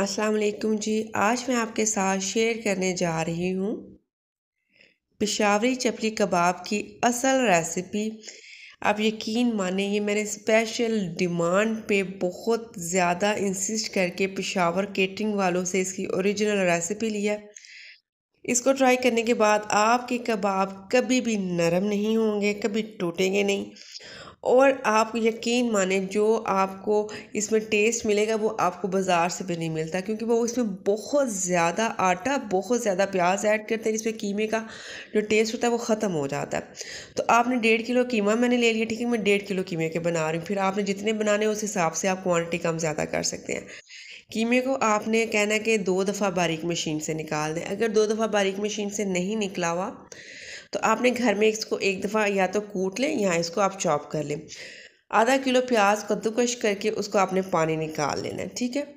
अस्सलाम वालेकुम जी आज मैं आपके साथ शेयर करने जा रही हूँ पेशावरी चपली कबाब की असल रेसिपी आप यकीन माने ये मैंने स्पेशल डिमांड पे बहुत ज़्यादा इंसिस्ट करके पेशावर केटरिंग वालों से इसकी ओरिजिनल रेसिपी लिया इसको ट्राई करने के बाद आपके कबाब कभी भी नरम नहीं होंगे कभी टूटेंगे नहीं और आप यकीन माने जो आपको इसमें टेस्ट मिलेगा वो आपको बाज़ार से भी नहीं मिलता क्योंकि वो इसमें बहुत ज़्यादा आटा बहुत ज़्यादा प्याज ऐड करते हैं जिसमें कीमे का जो टेस्ट होता है वो ख़त्म हो जाता है तो आपने डेढ़ किलो कीमा मैंने ले लिया ठीक है मैं डेढ़ किलो कीमे के बना रही हूँ फिर आपने जितने बनाने उस हिसाब से आप क्वान्टिटी कम ज़्यादा कर सकते हैं कीमे को आपने कहना कि दो दफ़ा बारीक मशीन से निकाल दें अगर दो दफ़ा बारीक मशीन से नहीं निकला हुआ तो आपने घर में इसको एक दफ़ा या तो कूट लें या इसको आप चॉप कर लें आधा किलो प्याज कद्दूकश करके उसको आपने पानी निकाल लेना है ठीक है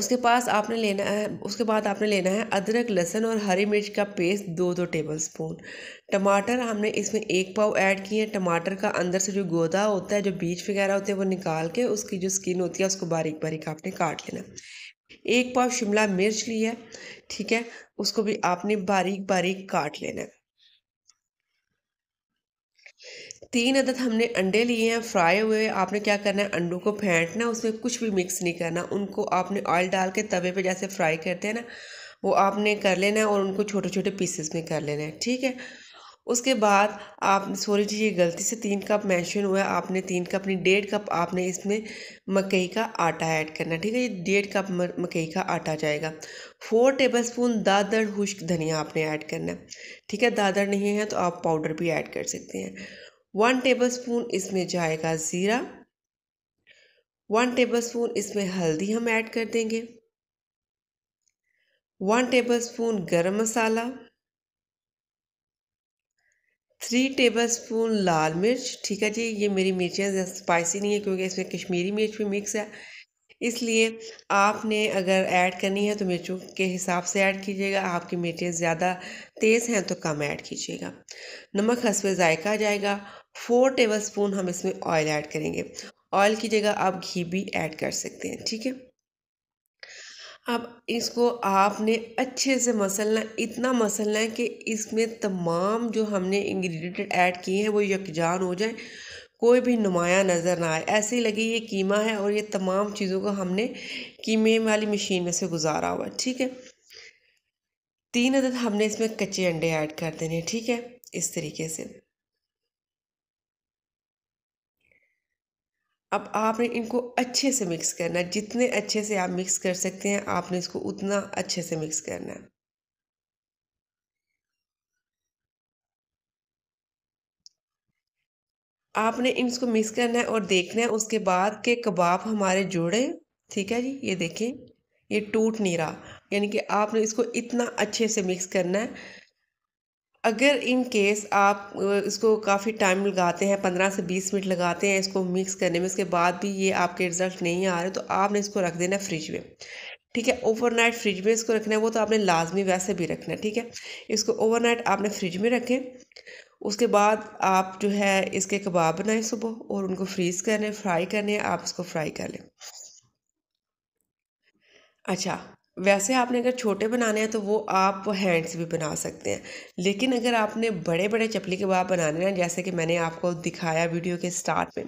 उसके पास आपने लेना है उसके बाद आपने लेना है अदरक लहसुन और हरी मिर्च का पेस्ट दो दो टेबल स्पून टमाटर हमने इसमें एक पाव ऐड किए हैं टमाटर का अंदर से जो गोदा होता है जो बीज वगैरह होते हैं वो निकाल के उसकी जो स्किन होती है उसको बारीक बारीक आपने काट लेना एक पाव शिमला मिर्च ली है ठीक है उसको भी आपने बारीक बारीक काट लेना है तीन अदद हमने अंडे लिए हैं फ्राई हुए आपने क्या करना है अंडों को फेंटना उसमें कुछ भी मिक्स नहीं करना उनको आपने ऑयल डाल के तवे पे जैसे फ्राई करते हैं ना वो आपने कर लेना है और उनको छोटे छोटे पीसेस में कर लेना है ठीक है उसके बाद आप सॉरी जी ये गलती से तीन कप मेंशन हुआ है आपने तीन कप नहीं डेढ़ कप आपने इसमें मकई का आटा ऐड करना ठीक है ये डेढ़ कप मकई का आटा जाएगा फोर टेबल स्पून दादर खुश्क धनिया आपने ऐड करना है ठीक है दादर नहीं है तो आप पाउडर भी ऐड कर सकते हैं वन टेबल स्पून इसमें जाएगा ज़ीरा वन टेबल स्पून इसमें हल्दी हम ऐड कर देंगे one tablespoon garam masala three tablespoon लाल मिर्च ठीक है जी ये मेरी मिर्चें स्पाइसी नहीं है क्योंकि इसमें कश्मीरी मिर्च भी मिक्स है इसलिए आपने अगर ऐड करनी है तो मिर्चों के हिसाब से ऐड कीजिएगा आपकी मिर्चें ज़्यादा तेज़ हैं तो कम ऐड कीजिएगा नमक हंसवे जायका आ जाएगा फोर टेबल स्पून हम इसमें ऑयल ऐड करेंगे ऑयल की जगह आप घी भी ऐड कर सकते हैं ठीक है अब इसको आपने अच्छे से मसलना इतना मसलना है कि इसमें तमाम जो हमने इंग्रेडिएंट ऐड किए हैं वो यकजान हो जाए कोई भी नुमाया नज़र ना आए ऐसे ही लगे ये कीमा है और ये तमाम चीज़ों को हमने कीमे वाली मशीन में से गुजारा हुआ ठीक है तीन अदद हमने इसमें कच्चे अंडे ऐड कर देने ठीक है इस तरीके से अब आपने इनको अच्छे से मिक्स करना है जितने अच्छे से आप मिक्स कर सकते हैं आपने इसको उतना अच्छे से मिक्स करना है आपने इसको मिक्स करना है और देखना है उसके बाद के कबाब हमारे जुड़े ठीक है जी ये देखें ये टूट नहीं रहा यानी कि आपने इसको इतना अच्छे से मिक्स करना है अगर इन केस आप इसको काफ़ी टाइम लगाते हैं पंद्रह से बीस मिनट लगाते हैं इसको मिक्स करने में इसके बाद भी ये आपके रिज़ल्ट नहीं आ रहे तो आपने इसको रख देना फ्रिज में ठीक है ओवरनाइट फ्रिज में इसको रखना है वो तो आपने लाजमी वैसे भी रखना है ठीक है इसको ओवरनाइट आपने फ्रिज में रखें उसके बाद आप जो है इसके कबाब बनाएं सुबह और उनको फ्रीज़ करें फ्राई करने आप इसको फ्राई कर लें अच्छा वैसे आपने अगर छोटे बनाने हैं तो वो आप हैंड्स भी बना सकते हैं लेकिन अगर आपने बड़े बड़े चपली बाद बनाने हैं जैसे कि मैंने आपको दिखाया वीडियो के स्टार्ट में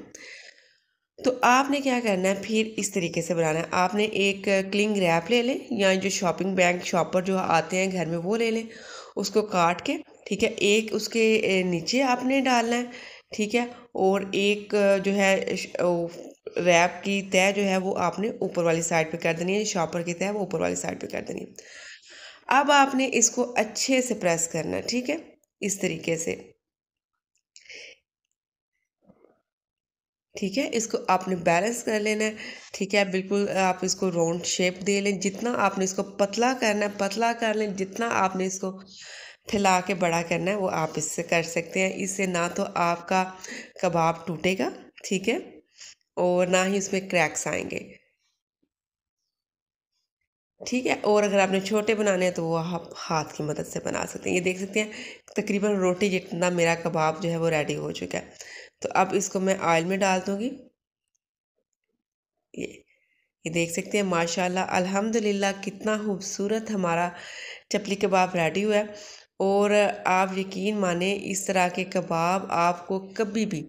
तो आपने क्या करना है फिर इस तरीके से बनाना है आपने एक क्लिंग रैप ले लें या जो शॉपिंग बैग शॉपर जो आते हैं घर में वो ले लें उसको काट के ठीक है एक उसके नीचे आपने डालना है ठीक है और एक जो है रैप की तय जो है वो आपने ऊपर वाली साइड पे कर देनी है शॉपर की तय वो ऊपर वाली साइड पे कर देनी है अब आपने इसको अच्छे से प्रेस करना ठीक है इस तरीके से ठीक है इसको आपने बैलेंस कर लेना है ठीक है बिल्कुल आप इसको राउंड शेप दे लें जितना आपने इसको पतला करना है पतला कर लें जितना आपने इसको फैला के बड़ा करना है वो आप इससे कर सकते हैं इससे ना तो आपका कबाब टूटेगा ठीक है और ना ही उसमें क्रैक्स आएंगे ठीक है और अगर आपने छोटे बनाने हैं तो वो आप हाथ की मदद से बना सकते हैं ये देख सकते हैं तकरीबन रोटी जितना मेरा कबाब जो है वो रेडी हो चुका है तो अब इसको मैं ऑयल में डाल दूँगी ये ये देख सकते हैं माशाल्लाह अल्हम्दुलिल्लाह कितना खूबसूरत हमारा चपली कबाब रेडी हुआ है और आप यकीन माने इस तरह के कबाब आपको कभी भी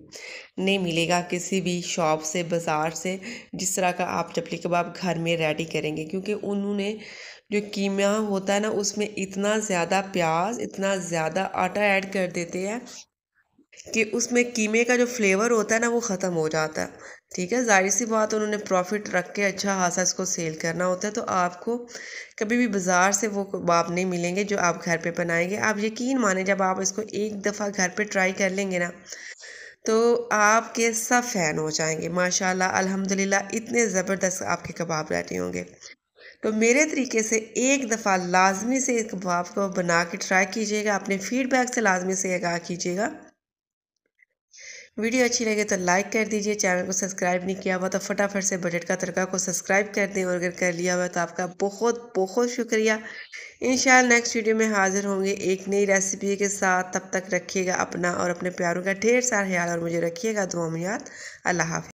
नहीं मिलेगा किसी भी शॉप से बाज़ार से जिस तरह का आप चपली कबाब घर में रेडी करेंगे क्योंकि उन्होंने जो कीमा होता है ना उसमें इतना ज़्यादा प्याज इतना ज़्यादा आटा ऐड कर देते हैं कि उसमें कीमे का जो फ्लेवर होता है ना वो ख़त्म हो जाता है ठीक है जाहिर सी बात उन्होंने प्रॉफिट रख के अच्छा खासा इसको सेल करना होता है तो आपको कभी भी बाज़ार से वो बाप नहीं मिलेंगे जो आप घर पे बनाएंगे आप यकीन माने जब आप इसको एक दफ़ा घर पे ट्राई कर लेंगे ना तो आपके सब फ़ैन हो जाएंगे माशाल्लाह अल्हम्दुलिल्लाह इतने ज़बरदस्त आपके कबाब रहते होंगे तो मेरे तरीके से एक दफ़ा लाजमी से इस कबाब को बना के ट्राई कीजिएगा अपने फीडबैक से लाजमी से आगाह कीजिएगा वीडियो अच्छी लगे तो लाइक कर दीजिए चैनल को सब्सक्राइब नहीं किया हुआ तो फटाफट से बजट का तड़का को सब्सक्राइब कर दें और अगर कर लिया हुआ तो आपका बहुत बहुत शुक्रिया इन नेक्स्ट वीडियो में हाजिर होंगे एक नई रेसिपी के साथ तब तक रखिएगा अपना और अपने प्यारों का ढेर सारा ख्याल और मुझे रखिएगा दुआ में अल्लाह हाफि